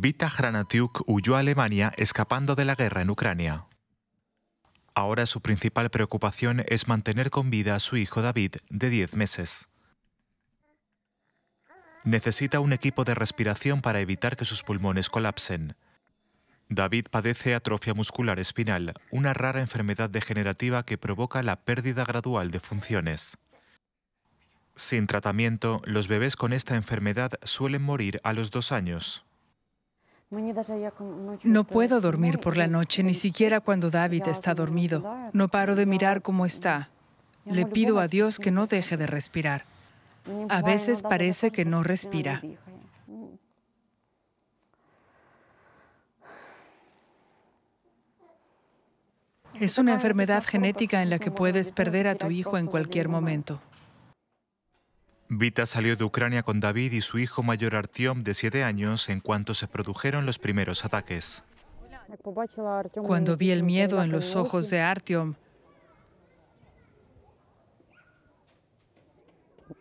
Vita Hranatiuk huyó a Alemania escapando de la guerra en Ucrania. Ahora su principal preocupación es mantener con vida a su hijo David, de 10 meses. Necesita un equipo de respiración para evitar que sus pulmones colapsen. David padece atrofia muscular espinal, una rara enfermedad degenerativa que provoca la pérdida gradual de funciones. Sin tratamiento, los bebés con esta enfermedad suelen morir a los dos años. No puedo dormir por la este, noche, ni siquiera cuando David está dormido. No paro de mirar cómo está. Le pido a Dios que no deje de respirar. A veces parece que no respira. Es una enfermedad genética en la que puedes perder a tu hijo en cualquier momento. Vita salió de Ucrania con David y su hijo mayor Artyom, de 7 años en cuanto se produjeron los primeros ataques. Cuando vi el miedo en los ojos de Artiom,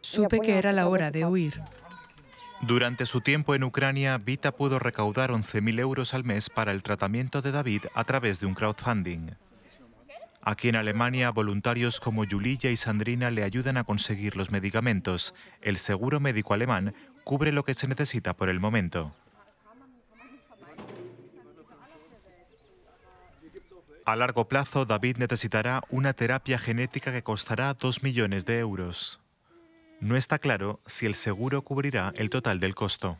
supe que era la hora de huir. Durante su tiempo en Ucrania, Vita pudo recaudar 11.000 euros al mes para el tratamiento de David a través de un crowdfunding. Aquí en Alemania, voluntarios como Yulilla y Sandrina le ayudan a conseguir los medicamentos. El seguro médico alemán cubre lo que se necesita por el momento. A largo plazo, David necesitará una terapia genética que costará 2 millones de euros. No está claro si el seguro cubrirá el total del costo.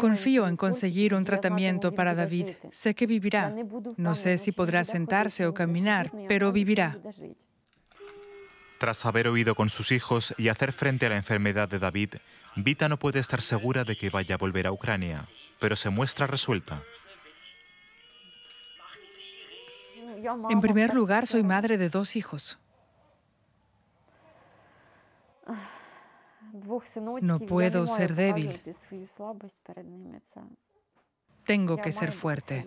Confío en conseguir un tratamiento para David. Sé que vivirá. No sé si podrá sentarse o caminar, pero vivirá. Tras haber huido con sus hijos y hacer frente a la enfermedad de David, Vita no puede estar segura de que vaya a volver a Ucrania, pero se muestra resuelta. En primer lugar, soy madre de dos hijos. Ah. No puedo ser débil. Tengo que ser fuerte.